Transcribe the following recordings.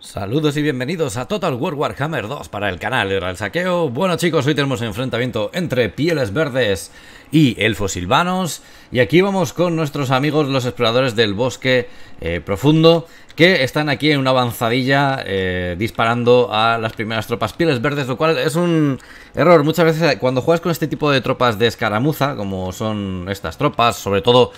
Saludos y bienvenidos a Total War Warhammer 2 para el canal el Saqueo. Bueno chicos, hoy tenemos enfrentamiento entre Pieles Verdes y Elfos Silvanos. Y aquí vamos con nuestros amigos los exploradores del bosque eh, profundo que están aquí en una avanzadilla eh, disparando a las primeras tropas Pieles Verdes, lo cual es un error. Muchas veces cuando juegas con este tipo de tropas de escaramuza, como son estas tropas, sobre todo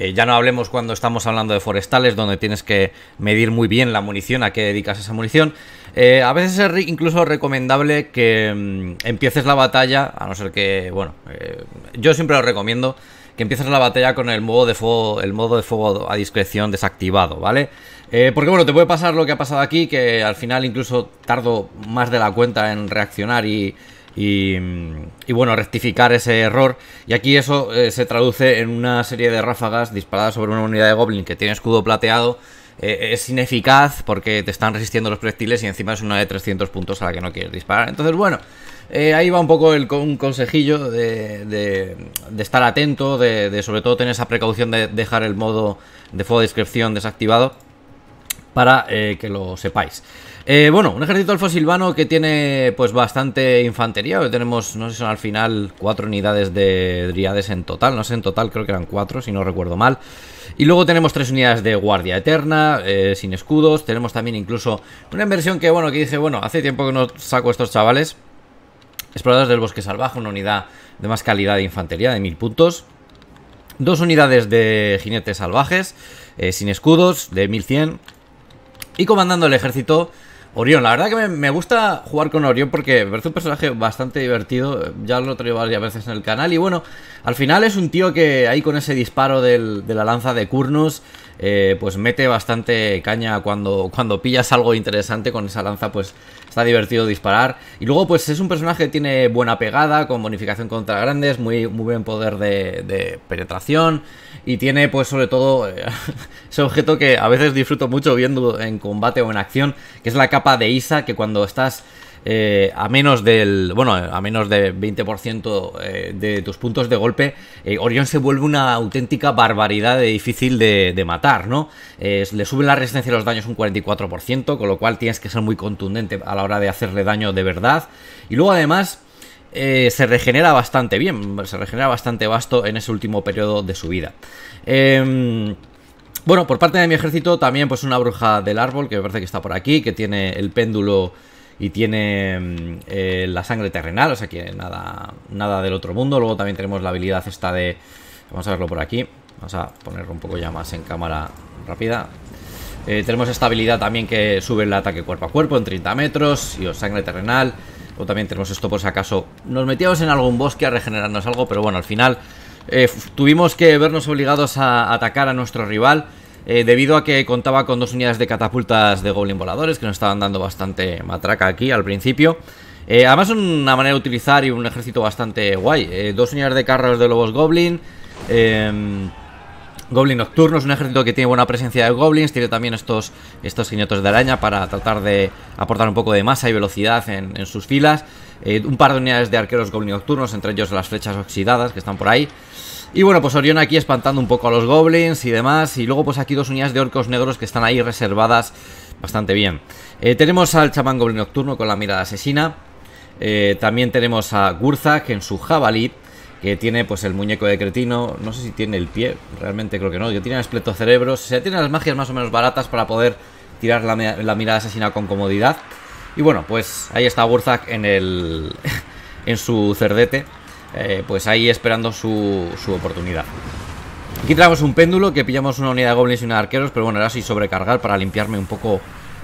eh, ya no hablemos cuando estamos hablando de forestales, donde tienes que medir muy bien la munición, a qué dedicas esa munición. Eh, a veces es incluso recomendable que mm, empieces la batalla, a no ser que, bueno, eh, yo siempre lo recomiendo, que empieces la batalla con el modo de fuego, el modo a discreción desactivado, ¿vale? porque bueno, te puede pasar lo que ha pasado aquí, que al final incluso tardo más de la cuenta en reaccionar y, y, bueno, rectificar ese error. Y aquí eso eh, se traduce en una serie de ráfagas disparadas sobre una unidad de Goblin que tiene escudo plateado. Eh, es ineficaz porque te están resistiendo los proyectiles y encima es una de 300 puntos a la que no quieres disparar. Entonces, bueno, eh, ahí va un poco el, un consejillo de, estar atento, de, de, sobre todo tener esa precaución de dejar el modo de fuego de descripción desactivado para eh, que lo sepáis. Eh, bueno, un ejército alfosilvano que tiene pues bastante infantería. tenemos, no sé si son al final, cuatro unidades de driades en total. No sé, en total creo que eran cuatro, si no recuerdo mal. Y luego tenemos tres unidades de guardia eterna, eh, sin escudos. Tenemos también incluso una inversión que, bueno, que dije, bueno, hace tiempo que no saco estos chavales. Exploradores del bosque salvaje, una unidad de más calidad de infantería, de mil puntos. Dos unidades de jinetes salvajes, sin escudos, de 1100. Y comandando el ejército, Orión. La verdad que me, gusta jugar con Orión porque es un personaje bastante divertido. Ya lo he traído varias veces en el canal. Y bueno, al final es un tío que ahí con ese disparo de la lanza de Kurnus. Eh, pues mete bastante caña cuando, cuando pillas algo interesante con esa lanza, pues está divertido disparar. Y luego, pues es un personaje que tiene buena pegada, con bonificación contra grandes, muy, muy buen poder de, de penetración. Y tiene, pues, sobre todo, eh, ese objeto que a veces disfruto mucho viendo en combate o en acción, que es la capa de Isa, que cuando estás eh, a menos del, bueno, a menos de 20% eh, de tus puntos de golpe, eh, Orión se vuelve una auténtica barbaridad de difícil de, matar, ¿no? le sube la resistencia a los daños un 44%, con lo cual tienes que ser muy contundente a la hora de hacerle daño de verdad. Y luego además... se regenera bastante bien, se regenera bastante vasto en ese último periodo de su vida. Em, bueno, por parte de mi ejército también pues una bruja del árbol que me parece que está por aquí, que tiene el péndulo y tiene mm, eh, la sangre terrenal, o sea que nada, nada del otro mundo. Luego también tenemos la habilidad esta de... Vamos a verlo por aquí. Vamos a ponerlo un poco ya más en cámara rápida. Eh, tenemos esta habilidad también que sube el ataque cuerpo a cuerpo en 30 metros. Y os sangre terrenal. Luego también tenemos esto por si acaso nos metíamos en algún bosque a regenerarnos algo. Pero bueno, al final eh, tuvimos que vernos obligados a atacar a nuestro rival. Eh, debido a que contaba con dos unidades de catapultas de Goblin voladores que nos estaban dando bastante matraca aquí al principio. Eh, además una manera de utilizar y un ejército bastante guay. Eh, dos unidades de carros de lobos Goblin. Em, Goblin Nocturno es un ejército que tiene buena presencia de goblins, tiene también estos, estos de araña para tratar de aportar un poco de masa y velocidad en, sus filas. un par de unidades de arqueros Goblin Nocturnos, entre ellos las flechas oxidadas que están por ahí. Y bueno, pues Orión aquí espantando un poco a los goblins y demás. Y luego pues aquí dos unidades de orcos negros que están ahí reservadas bastante bien. Eh, tenemos al chamán goblin nocturno con la mirada asesina. Eh, también tenemos a Gurzak en su jabalí, que tiene pues el muñeco de cretino. No sé si tiene el pie, realmente creo que no. tiene el espleto cerebros. O sea, tiene las magias más o menos baratas para poder tirar la, la mirada asesina con comodidad. Y bueno, pues ahí está Gurzak en el... en su cerdete eh, pues ahí esperando su, oportunidad. Aquí traemos un péndulo que pillamos una unidad de goblins y una de arqueros, pero bueno, era así sobrecargar para limpiarme un poco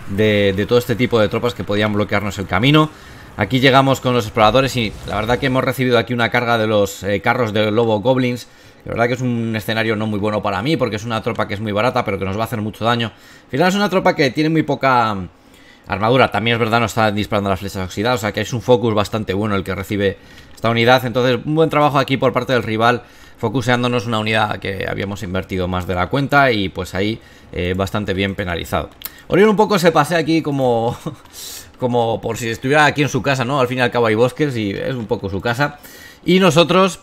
de, todo este tipo de tropas que podían bloquearnos el camino. Aquí llegamos con los exploradores y la verdad que hemos recibido aquí una carga de los eh, carros del lobo goblins. La verdad que es un escenario no muy bueno para mí porque es una tropa que es muy barata pero que nos va a hacer mucho daño. Al final es una tropa que tiene muy poca mm, armadura. También es verdad no está disparando las flechas oxidadas, o sea que es un focus bastante bueno el que recibe esta unidad. Entonces, un buen trabajo aquí por parte del rival focuseándonos una unidad que habíamos invertido más de la cuenta y pues ahí eh, bastante bien penalizado. Orión un poco se pase aquí como, como por si estuviera aquí en su casa, ¿no? Al fin y al cabo hay bosques y es un poco su casa. Y nosotros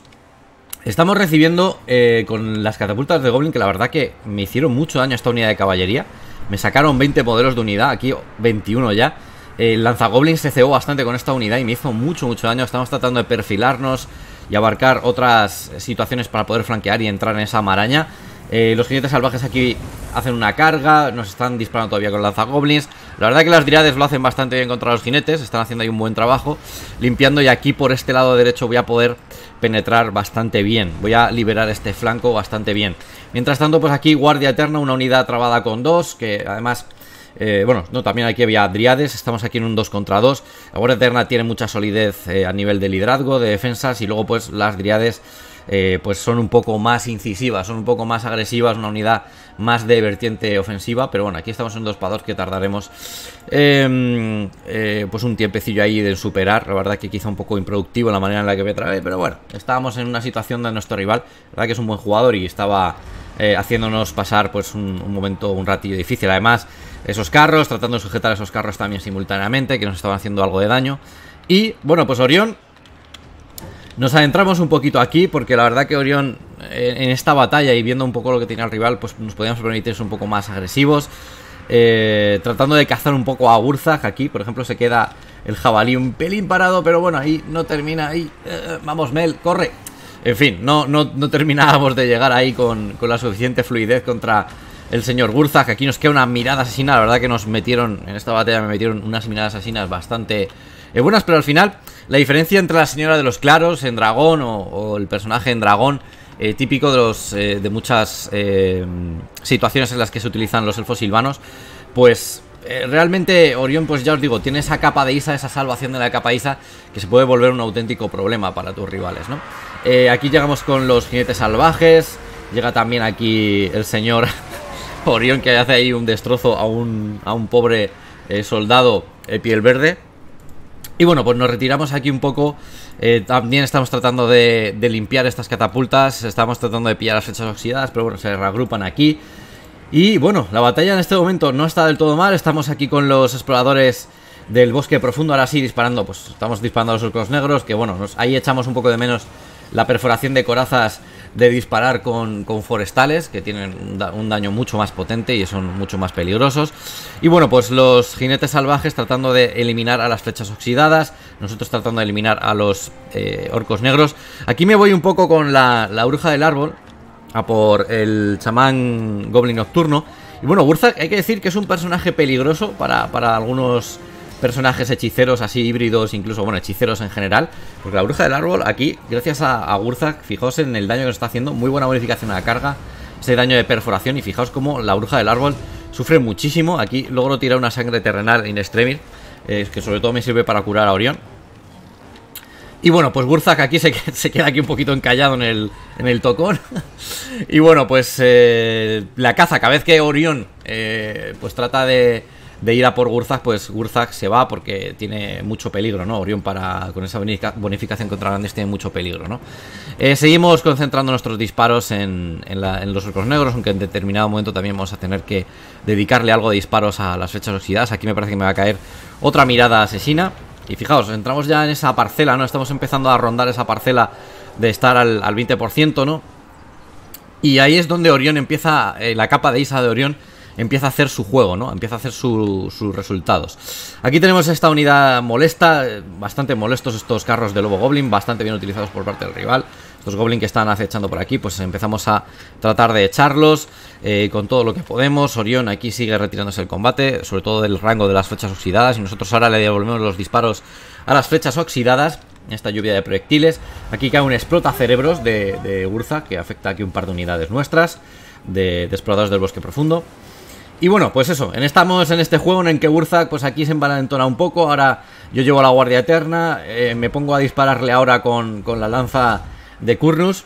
estamos recibiendo eh, con las catapultas de Goblin que la verdad que me hicieron mucho daño a esta unidad de caballería. Me sacaron 20 modelos de unidad, aquí 21 ya. El lanzagoblin se ceó bastante con esta unidad y me hizo mucho, mucho daño. Estamos tratando de perfilarnos y abarcar otras situaciones para poder flanquear y entrar en esa maraña. Eh, los jinetes salvajes aquí hacen una carga, nos están disparando todavía con lanzagoblins. La verdad que las dirades lo hacen bastante bien contra los jinetes, están haciendo ahí un buen trabajo limpiando y aquí por este lado derecho voy a poder penetrar bastante bien. Voy a liberar este flanco bastante bien. Mientras tanto, pues aquí Guardia Eterna, una unidad trabada con dos, que además eh, bueno, no, también aquí había Adriades, estamos aquí en un 2 contra 2. Ahora Eterna tiene mucha solidez eh, a nivel de liderazgo, de defensas y luego pues las Driades eh, pues son un poco más incisivas, son un poco más agresivas, una unidad más de vertiente ofensiva, pero bueno, aquí estamos en para 2 que tardaremos em, pues un tiempecillo ahí de superar, la verdad que quizá un poco improductivo la manera en la que me trae, pero bueno, estábamos en una situación de nuestro rival, la verdad que es un buen jugador y estaba haciéndonos pasar pues un momento, un ratillo difícil, además esos carros, tratando de sujetar a esos carros también simultáneamente, que nos estaban haciendo algo de daño. Y bueno, pues Orión, nos adentramos un poquito aquí, porque la verdad que Orión eh, en esta batalla y viendo un poco lo que tiene el rival, pues nos podíamos permitir ser un poco más agresivos. Eh, tratando de cazar un poco a Urzag aquí, por ejemplo, se queda el jabalí un pelín parado, pero bueno, ahí no termina, ahí, eh, vamos Mel, corre. En fin, no, no, terminábamos de llegar ahí con, con la suficiente fluidez contra el señor Gurzak. Aquí nos queda una mirada asesina. La verdad que nos metieron, en esta batalla me metieron unas miradas asesinas bastante eh, buenas. Pero al final, la diferencia entre la señora de los claros en dragón o, el personaje en dragón... Eh, típico de, los, eh, de muchas situaciones en las que se utilizan los elfos silvanos, pues realmente Orión, pues ya os digo, tiene esa capa de Isa, esa salvación de la capa Isa, que se puede volver un auténtico problema para tus rivales, ¿no? aquí llegamos con los jinetes salvajes, llega también aquí el señor Orión que hace ahí un destrozo a un, a un pobre eh, soldado eh, piel verde. Y bueno, pues nos retiramos aquí un poco. Eh, también estamos tratando de, limpiar estas catapultas. Estamos tratando de pillar las flechas oxidadas, pero bueno, se reagrupan aquí. Y bueno, la batalla en este momento no está del todo mal. Estamos aquí con los exploradores del bosque profundo. Ahora sí disparando, pues estamos disparando a los orcos negros. Que bueno, ahí echamos un poco de menos la perforación de corazas de disparar con, forestales, que tienen un, daño mucho más potente y son mucho más peligrosos. Y bueno, pues los jinetes salvajes tratando de eliminar a las flechas oxidadas, nosotros tratando de eliminar a los eh, orcos negros. Aquí me voy un poco con la, bruja del árbol, a por el chamán goblin nocturno. Y bueno, Wurzak hay que decir que es un personaje peligroso para, para algunos personajes hechiceros así híbridos, incluso, bueno, hechiceros en general. Porque la bruja del árbol aquí, gracias a, a Gurzak, fijaos en el daño que nos está haciendo, muy buena bonificación a la carga, ese daño de perforación y fijaos como la bruja del árbol sufre muchísimo. Aquí logro tirar una sangre terrenal in extremis eh, que sobre todo me sirve para curar a Orión. Y bueno, pues Gurzak aquí se, queda aquí un poquito encallado en el, en el tocón. y bueno, pues eh, la caza, cada vez que Orión eh, pues trata de, de ir a por Gurzak, pues Gurzak se va porque tiene mucho peligro, ¿no? Orión para con esa bonificación contra Grandes tiene mucho peligro, ¿no? Eh, seguimos concentrando nuestros disparos en, los orcos negros, aunque en determinado momento también vamos a tener que dedicarle algo de disparos a las flechas oxidadas. Aquí me parece que me va a caer otra mirada asesina. Y fijaos, entramos ya en esa parcela, ¿no? Estamos empezando a rondar esa parcela de estar al, 20%, ¿no? Y ahí es donde Orión empieza, eh, la capa de Isa de Orión empieza a hacer su juego, ¿no? Empieza a hacer sus resultados. Aquí tenemos esta unidad molesta, bastante molestos estos carros de Lobo Goblin, bastante bien utilizados por parte del rival. Estos Goblin que están acechando por aquí, pues empezamos a tratar de echarlos eh, con todo lo que podemos. Orión aquí sigue retirándose el combate, sobre todo del rango de las flechas oxidadas. Y nosotros ahora le devolvemos los disparos a las flechas oxidadas En esta lluvia de proyectiles. Aquí cae un explota cerebros de, Urza, que afecta aquí un par de unidades nuestras, de, de exploradores del bosque profundo. Y bueno, pues eso, en, estamos en este juego en el que Burza pues aquí se envalentona un poco, ahora yo llevo a la Guardia Eterna, eh, me pongo a dispararle ahora con, la lanza de Kurnus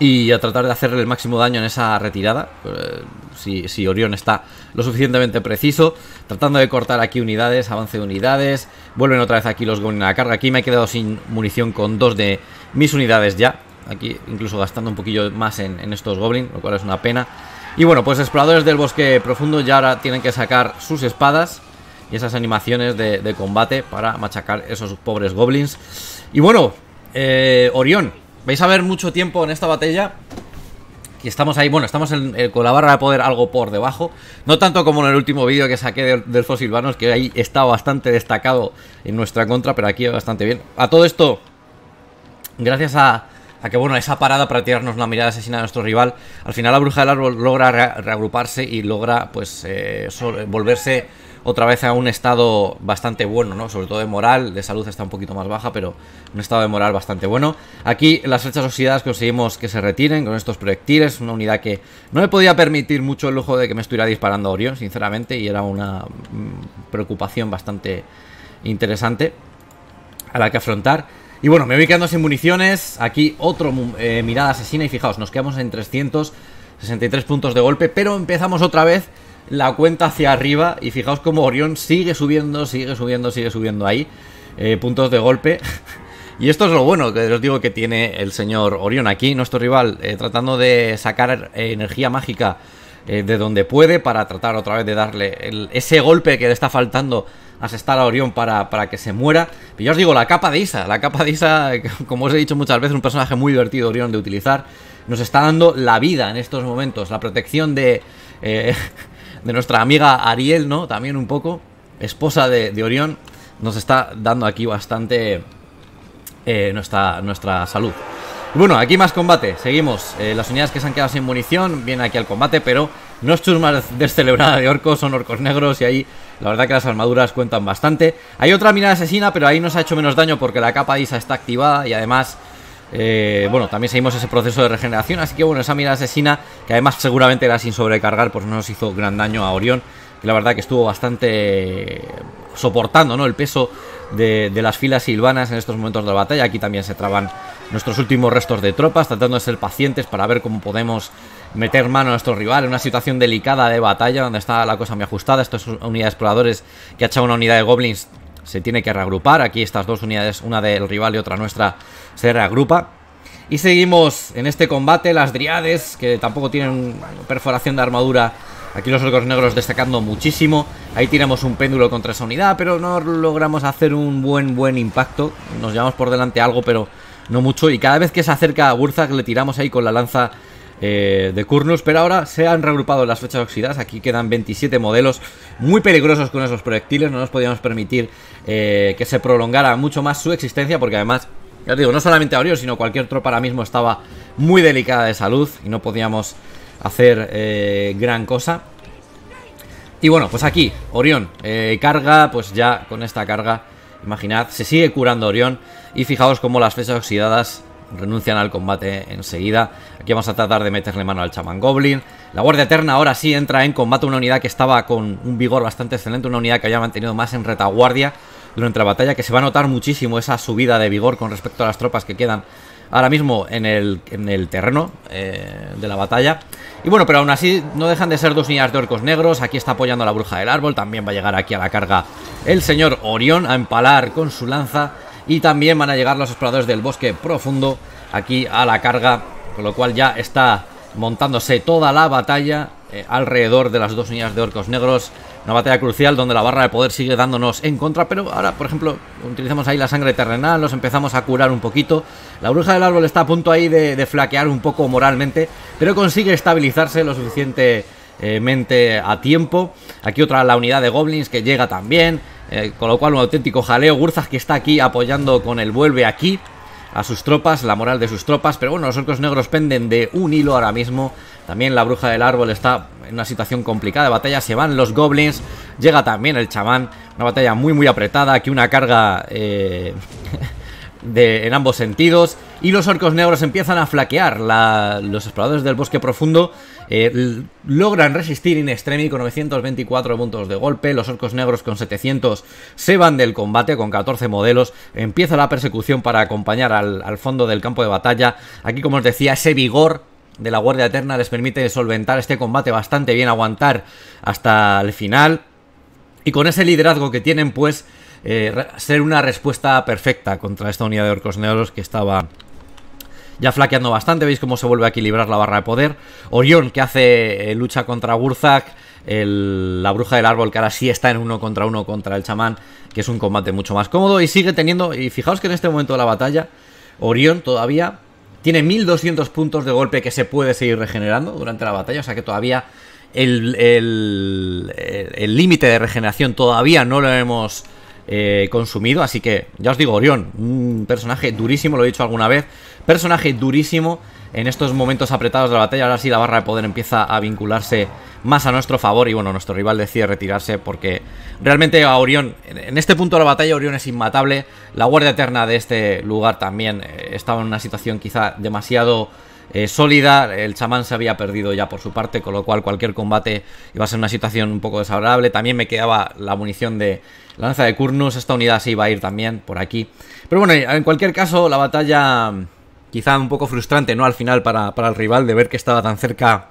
y a tratar de hacerle el máximo daño en esa retirada, eh, si, si Orión está lo suficientemente preciso, tratando de cortar aquí unidades, avance de unidades, vuelven otra vez aquí los Goblins a la carga, aquí me he quedado sin munición con dos de mis unidades ya, aquí incluso gastando un poquillo más en, estos Goblins, lo cual es una pena. Y bueno, pues exploradores del bosque profundo ya ahora tienen que sacar sus espadas y esas animaciones de, combate para machacar esos pobres goblins. Y bueno, eh, Orión, vais a ver mucho tiempo en esta batalla. Y estamos ahí, bueno, estamos en, eh, con la barra de poder algo por debajo. No tanto como en el último vídeo que saqué del, Fósil Fosilvanos, que ahí está bastante destacado en nuestra contra, pero aquí bastante bien. A todo esto, gracias a, que, bueno, esa parada para tirarnos la mirada asesina a nuestro rival, al final la bruja del árbol logra reagruparse y logra, pues, eh, volverse otra vez a un estado bastante bueno, ¿no? Sobre todo de moral, de salud está un poquito más baja, pero un estado de moral bastante bueno. Aquí las flechas oxidadas conseguimos que se retiren con estos proyectiles, una unidad que no me podía permitir mucho el lujo de que me estuviera disparando a Orión, sinceramente, y era una mm, preocupación bastante interesante a la que afrontar. Y bueno, me voy quedando sin municiones. Aquí otro eh, mirada asesina y fijaos, nos quedamos en 363 puntos de golpe, pero empezamos otra vez la cuenta hacia arriba y fijaos como Orión sigue subiendo, sigue subiendo, sigue subiendo ahí. Eh, puntos de golpe. y esto es lo bueno que os digo que tiene el señor Orión aquí, nuestro rival, eh, tratando de sacar energía mágica de donde puede para tratar otra vez de darle ese golpe que le está faltando asestar a Orión para, que se muera. Y ya os digo, la capa de Isa, la capa de Isa, como os he dicho muchas veces, un personaje muy divertido Orión de utilizar, nos está dando la vida en estos momentos, la protección de, eh, de nuestra amiga Ariel, ¿no? También un poco, esposa de, Orión, nos está dando aquí bastante eh, nuestra, nuestra salud. Bueno, aquí más combate, seguimos. Eh, las unidades que se han quedado sin munición vienen aquí al combate, pero no es churma descelebrada de orcos, son orcos negros y ahí la verdad que las armaduras cuentan bastante. Hay otra mina asesina, pero ahí nos ha hecho menos daño porque la capa Isa está activada y además... Eh, bueno, también seguimos ese proceso de regeneración, así que bueno, esa mina asesina, que además seguramente era sin sobrecargar, pues no nos hizo gran daño a Orión, que la verdad que estuvo bastante soportando, ¿no? El peso de, las filas silvanas en estos momentos de batalla. Aquí también se traban nuestros últimos restos de tropas, tratando de ser pacientes para ver cómo podemos meter mano a nuestro rival en una situación delicada de batalla donde está la cosa muy ajustada. esta es unidad de exploradores que ha echado una unidad de goblins se tiene que reagrupar. Aquí estas dos unidades, una del rival y otra nuestra, se reagrupa. Y seguimos en este combate, las driades, que tampoco tienen perforación de armadura Aquí los orcos negros destacando muchísimo. Ahí tiramos un péndulo contra esa unidad, pero no logramos hacer un buen, buen impacto. Nos llevamos por delante algo, pero no mucho. Y cada vez que se acerca a Gurzak le tiramos ahí con la lanza eh, de Kurnus. Pero ahora se han reagrupado las fechas oxidadas. Aquí quedan 27 modelos muy peligrosos con esos proyectiles. No nos podíamos permitir eh, que se prolongara mucho más su existencia, porque además... Ya os digo, no solamente a sino cualquier tropa ahora mismo estaba muy delicada de salud y no podíamos hacer eh, gran cosa. Y bueno, pues aquí, Orión, eh, carga, pues ya con esta carga, imaginad, se sigue curando Orión y fijaos cómo las flechas oxidadas renuncian al combate enseguida. Aquí vamos a tratar de meterle mano al chamán Goblin. La Guardia Eterna ahora sí entra en combate una unidad que estaba con un vigor bastante excelente, una unidad que había mantenido más en retaguardia durante la batalla, que se va a notar muchísimo esa subida de vigor con respecto a las tropas que quedan ahora mismo en el, en el terreno eh, de la batalla. Y bueno, pero aún así no dejan de ser dos niñas de orcos negros. Aquí está apoyando la bruja del árbol. También va a llegar aquí a la carga el señor Orión a empalar con su lanza. Y también van a llegar los exploradores del bosque profundo aquí a la carga. Con lo cual ya está montándose toda la batalla eh, alrededor de las dos unidades de orcos negros. Una batalla crucial donde la barra de poder sigue dándonos en contra, pero ahora, por ejemplo, utilizamos ahí la sangre terrenal, nos empezamos a curar un poquito. La bruja del árbol está a punto ahí de, flaquear un poco moralmente, pero consigue estabilizarse lo suficientemente a tiempo. Aquí otra la unidad de goblins que llega también, eh, con lo cual un auténtico jaleo. Gurzas que está aquí apoyando con el vuelve aquí a sus tropas, la moral de sus tropas, pero bueno, los orcos negros penden de un hilo ahora mismo. También la bruja del árbol está en una situación complicada de batalla, se van los goblins, llega también el chamán, una batalla muy muy apretada, aquí una carga eh, de, en ambos sentidos, y los orcos negros empiezan a flaquear, los exploradores del bosque profundo eh, logran resistir in extremis con 924 puntos de golpe. Los orcos negros con 700 se van del combate con 14 modelos. Empieza la persecución para acompañar al, fondo del campo de batalla. Aquí, como os decía, ese vigor de la Guardia Eterna les permite solventar este combate bastante bien, aguantar hasta el final. Y con ese liderazgo que tienen, pues, eh, ser una respuesta perfecta contra esta unidad de orcos negros que estaba ya flaqueando bastante, veis cómo se vuelve a equilibrar la barra de poder. Orión, que hace eh, lucha contra wurzak la bruja del árbol que ahora sí está en uno contra uno contra el chamán, que es un combate mucho más cómodo y sigue teniendo, y fijaos que en este momento de la batalla, Orión todavía tiene 1200 puntos de golpe que se puede seguir regenerando durante la batalla, o sea que todavía el límite el, límite de regeneración todavía no lo hemos eh, consumido. Así que, ya os digo, Orión, un personaje durísimo, lo he dicho alguna vez. Personaje durísimo en estos momentos apretados de la batalla. Ahora sí la barra de poder empieza a vincularse más a nuestro favor. Y bueno, nuestro rival decide retirarse porque realmente a Orión, en este punto de la batalla, Orión es inmatable. La guardia eterna de este lugar también eh, estaba en una situación quizá demasiado eh, sólida. El chamán se había perdido ya por su parte, con lo cual cualquier combate iba a ser una situación un poco desagradable. También me quedaba la munición de lanza de Kurnus. Esta unidad se iba a ir también por aquí. Pero bueno, en cualquier caso, la batalla mm, quizá un poco frustrante, ¿no? Al final para, el rival de ver que estaba tan cerca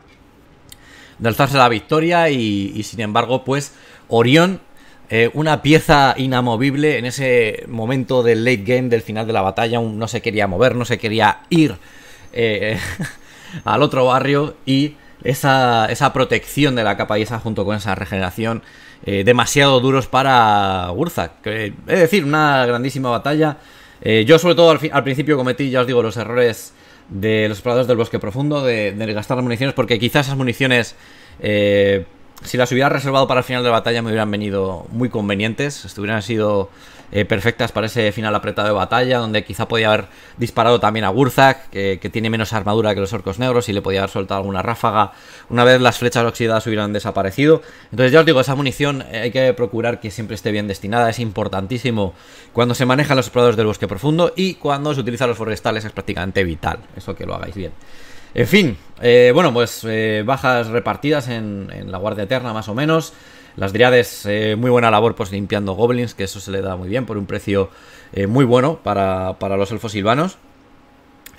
de alzarse la victoria y, sin embargo, pues Orión eh, una pieza inamovible en ese momento del late game, del final de la batalla. no se quería mover, no se quería ir eh, al otro barrio y esa, protección de la capa y esa junto con esa regeneración eh, demasiado duros para Wurzak. es decir, una grandísima batalla. Eh, yo sobre todo al, principio cometí, ya os digo, los errores de los exploradores del bosque profundo, de, gastar las municiones, porque quizás esas municiones eh, si las hubiera reservado para el final de batalla me hubieran venido muy convenientes, estuvieran sido eh, perfectas para ese final apretado de batalla, donde quizá podía haber disparado también a Gurzak, que, tiene menos armadura que los orcos negros, y le podía haber soltado alguna ráfaga, una vez las flechas oxidadas hubieran desaparecido. Entonces ya os digo, esa munición eh, hay que procurar que siempre esté bien destinada, es importantísimo cuando se manejan los exploradores del bosque profundo y cuando se utilizan los forestales es prácticamente vital, eso que lo hagáis bien. En fin, eh, bueno, pues eh, bajas repartidas en, la Guardia Eterna más o menos. Las Driades, eh, muy buena labor pues limpiando goblins, que eso se le da muy bien por un precio muy bueno para, los elfos silvanos.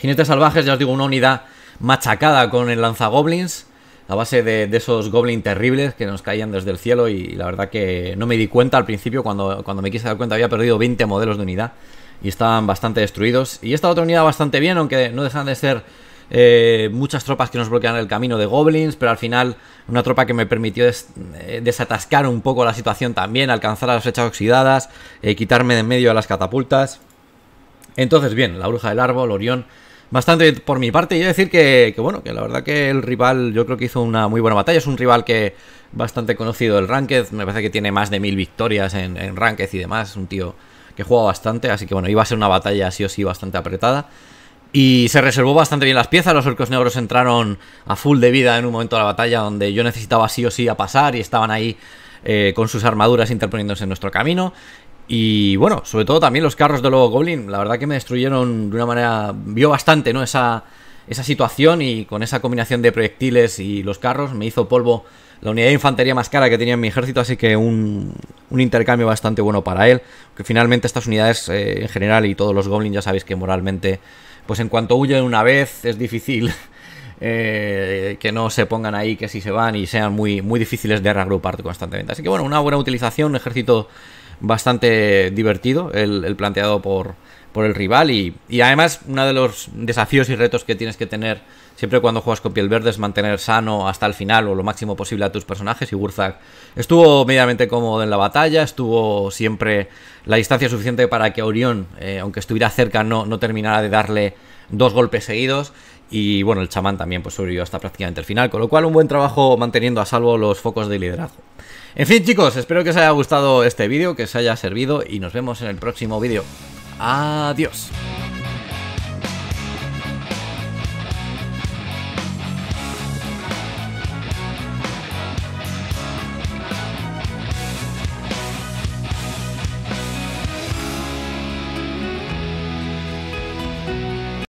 Jinetes salvajes, ya os digo, una unidad machacada con el lanzagoblins a base de, esos Goblins terribles que nos caían desde el cielo y, la verdad que no me di cuenta al principio, cuando, cuando, me quise dar cuenta había perdido 20 modelos de unidad y estaban bastante destruidos. Y esta otra unidad bastante bien, aunque no dejan de ser eh, muchas tropas que nos bloquean el camino de goblins, pero al final una tropa que me permitió eh, desatascar un poco la situación también, alcanzar a las flechas oxidadas, eh, quitarme de en medio a las catapultas. Entonces, bien, la bruja del árbol, Orión, bastante por mi parte. Y decir que, bueno, que la verdad que el rival yo creo que hizo una muy buena batalla. Es un rival que bastante conocido el Ranked. Me parece que tiene más de mil victorias en, en Ranked y demás. Es un tío que juega bastante. Así que bueno, iba a ser una batalla sí o sí bastante apretada. Y se reservó bastante bien las piezas, los orcos negros entraron a full de vida en un momento de la batalla donde yo necesitaba sí o sí a pasar y estaban ahí eh, con sus armaduras interponiéndose en nuestro camino. Y bueno, sobre todo también los carros de los Goblin, la verdad que me destruyeron de una manera... vio bastante, ¿no? Esa, esa situación y con esa combinación de proyectiles y los carros me hizo polvo la unidad de infantería más cara que tenía en mi ejército, así que un, un intercambio bastante bueno para él. Que finalmente estas unidades eh, en general y todos los goblins ya sabéis que moralmente pues en cuanto huyen una vez es difícil eh, que no se pongan ahí, que si se van y sean muy, muy difíciles de reagrupar constantemente. Así que bueno, una buena utilización, un ejército bastante divertido, el planteado por, por el rival y, además uno de los desafíos y retos que tienes que tener siempre cuando juegas con piel verde es mantener sano hasta el final o lo máximo posible a tus personajes y Wurzak estuvo medianamente cómodo en la batalla, estuvo siempre la distancia suficiente para que Orión, eh, aunque estuviera cerca, no, no terminara de darle dos golpes seguidos y bueno, el chamán también pues sobrevivió hasta prácticamente el final, con lo cual un buen trabajo manteniendo a salvo los focos de liderazgo. En fin chicos, espero que os haya gustado este vídeo, que os haya servido y nos vemos en el próximo vídeo. Adiós.